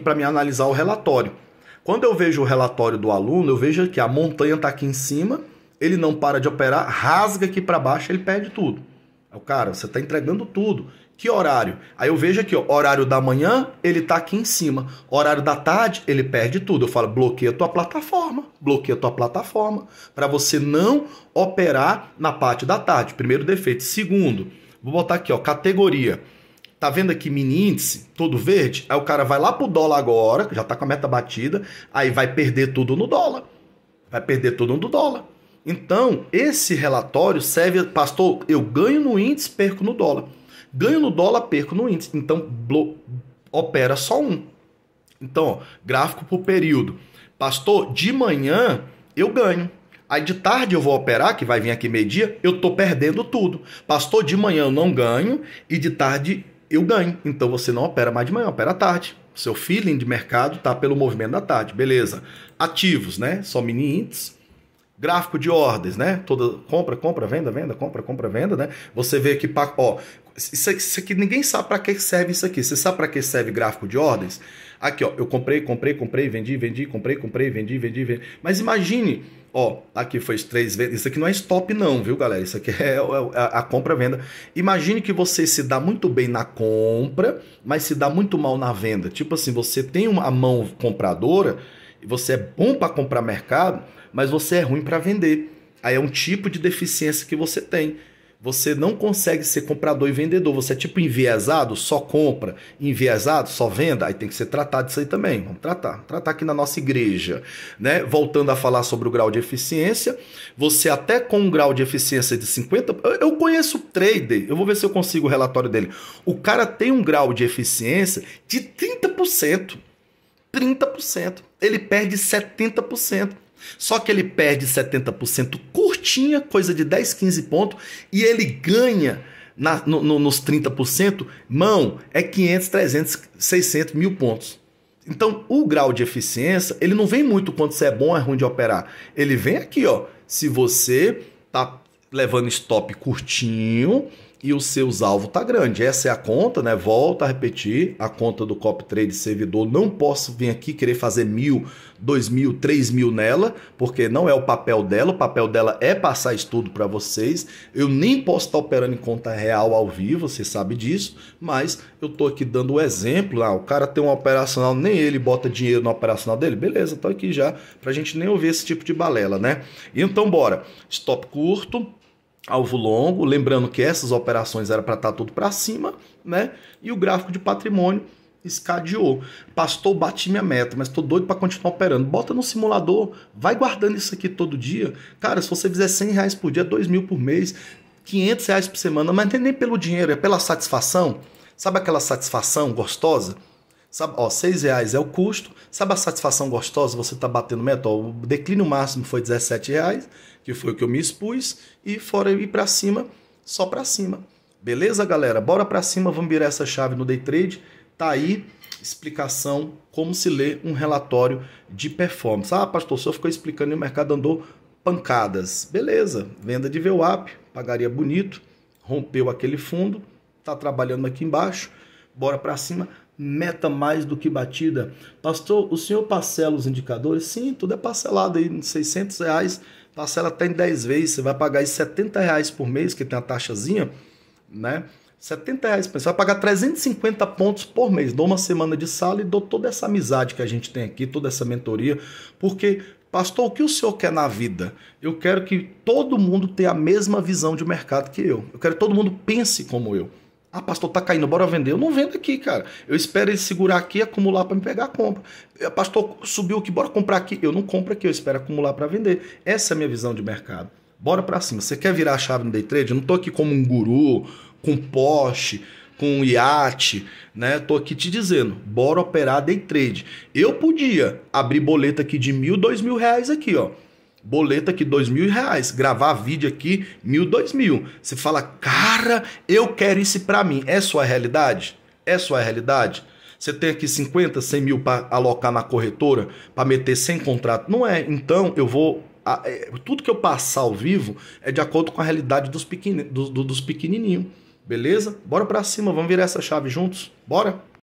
para me analisar o relatório. Quando eu vejo o relatório do aluno, eu vejo que a montanha está aqui em cima, ele não para de operar, rasga aqui para baixo, ele perde tudo. É o cara, você está entregando tudo. Que horário? Aí eu vejo aqui, ó, horário da manhã, ele está aqui em cima. Horário da tarde, ele perde tudo. Eu falo, bloqueia tua plataforma, bloqueia tua plataforma, para você não operar na parte da tarde. Primeiro defeito. Segundo, vou botar aqui, ó, categoria. Tá vendo aqui mini índice, todo verde? Aí o cara vai lá pro dólar agora, já tá com a meta batida, aí vai perder tudo no dólar. Vai perder tudo no dólar. Então, esse relatório serve, pastor, eu ganho no índice, perco no dólar. Ganho no dólar, perco no índice. Então, opera só um. Então, ó, gráfico por período. Pastor, de manhã eu ganho. Aí de tarde eu vou operar, que vai vir aqui meio-dia, eu tô perdendo tudo. Pastor, de manhã eu não ganho e de tarde eu ganho. Então você não opera mais de manhã, opera à tarde. Seu feeling de mercado está pelo movimento da tarde, beleza. Ativos, né? Só mini índices. Gráfico de ordens, né? Toda compra, compra, venda, venda, compra, compra, venda, né? Você vê que ó, isso aqui, isso aqui ninguém sabe para que serve isso aqui. Você sabe para que serve gráfico de ordens? Aqui, ó, eu comprei, comprei, comprei, vendi, vendi, comprei, comprei, vendi, vendi, vendi. Mas imagine Ó, aqui foi três vezes. Isso aqui não é stop, não, viu, galera? Isso aqui é, é, é a compra-venda. Imagine que você se dá muito bem na compra, mas se dá muito mal na venda. Tipo assim, você tem uma mão compradora e você é bom para comprar mercado, mas você é ruim para vender. Aí é um tipo de deficiência que você tem. Você não consegue ser comprador e vendedor. Você é tipo enviesado, só compra, enviesado, só venda. Aí tem que ser tratado disso aí também. Vamos tratar, tratar aqui na nossa igreja, né? Voltando a falar sobre o grau de eficiência, você até com um grau de eficiência de 50, eu conheço o trader, eu vou ver se eu consigo o relatório dele. O cara tem um grau de eficiência de 30%. 30%. Ele perde 70%. Só que ele perde 70% curtinha, coisa de 10, 15 pontos, e ele ganha na, no, no, nos 30%, mão, é 500, 300, 600 mil pontos. Então, o grau de eficiência, ele não vem muito quando você é bom ou é ruim de operar. Ele vem aqui, ó. Se você tá levando stop curtinho, e os seus alvos tá grande. Essa é a conta, né? Volta a repetir, a conta do Cop Trade servidor. Não posso vir aqui querer fazer mil, dois mil, três mil nela, porque não é o papel dela. O papel dela é passar estudo para vocês. Eu nem posso estar tá operando em conta real ao vivo, você sabe disso, mas eu tô aqui dando o um exemplo. Ah, o cara tem um operacional, nem ele bota dinheiro no operacional dele. Beleza, tô aqui já a gente nem ouvir esse tipo de balela, né? Então bora. Stop curto alvo longo, lembrando que essas operações era para estar tá tudo para cima, né? E o gráfico de patrimônio escadeou. Pastor, bati minha meta, mas tô doido para continuar operando. Bota no simulador, vai guardando isso aqui todo dia. Cara, se você fizer 100 reais por dia, 2 mil por mês, 500 reais por semana, mas é nem pelo dinheiro, é pela satisfação. Sabe aquela satisfação gostosa? Sabe, ó, seis reais é o custo. Sabe a satisfação gostosa? Você está batendo meta. Ó, o declínio máximo foi 17 reais, que foi o que eu me expus. E fora ir para cima, só para cima. Beleza, galera? Bora para cima, vamos virar essa chave no day trade. Tá aí explicação como se lê um relatório de performance. Ah, pastor, o senhor ficou explicando e o mercado andou pancadas. Beleza, venda de VWAP, pagaria bonito, rompeu aquele fundo, tá trabalhando aqui embaixo, bora para cima meta mais do que batida. Pastor, o senhor parcela os indicadores? Sim, tudo é parcelado aí, 600 reais, parcela até em 10 vezes, você vai pagar aí 70 reais por mês, que tem a taxazinha, né? 70 reais por mês, você vai pagar 350 pontos por mês, dou uma semana de sala e dou toda essa amizade que a gente tem aqui, toda essa mentoria, porque... Pastor, o que o senhor quer na vida? Eu quero que todo mundo tenha a mesma visão de mercado que eu. Eu quero que todo mundo pense como eu. Ah, pastor, tá caindo, bora vender. Eu não vendo aqui, cara. Eu espero ele segurar aqui, acumular para me pegar a compra. Eh, pastor, subiu aqui, bora comprar aqui. Eu não compro aqui, eu espero acumular para vender. Essa é a minha visão de mercado. Bora para cima. Você quer virar a chave no day trade? Eu não tô aqui como um guru, com poste, com iate, né? Tô aqui te dizendo, bora operar day trade. Eu podia abrir boleta aqui de mil, dois mil reais aqui, ó Boleta aqui dois mil reais. Gravar vídeo aqui mil, dois mil. Você fala, cara, eu quero isso para mim. É sua realidade? É sua realidade? Você tem aqui 50, 100 mil para alocar na corretora, para meter sem contrato? Não é. Então eu vou. É, tudo que eu passar ao vivo é de acordo com a realidade dos, pequeni, dos pequenininhos. Beleza? Bora para cima, vamos virar essa chave juntos? Bora!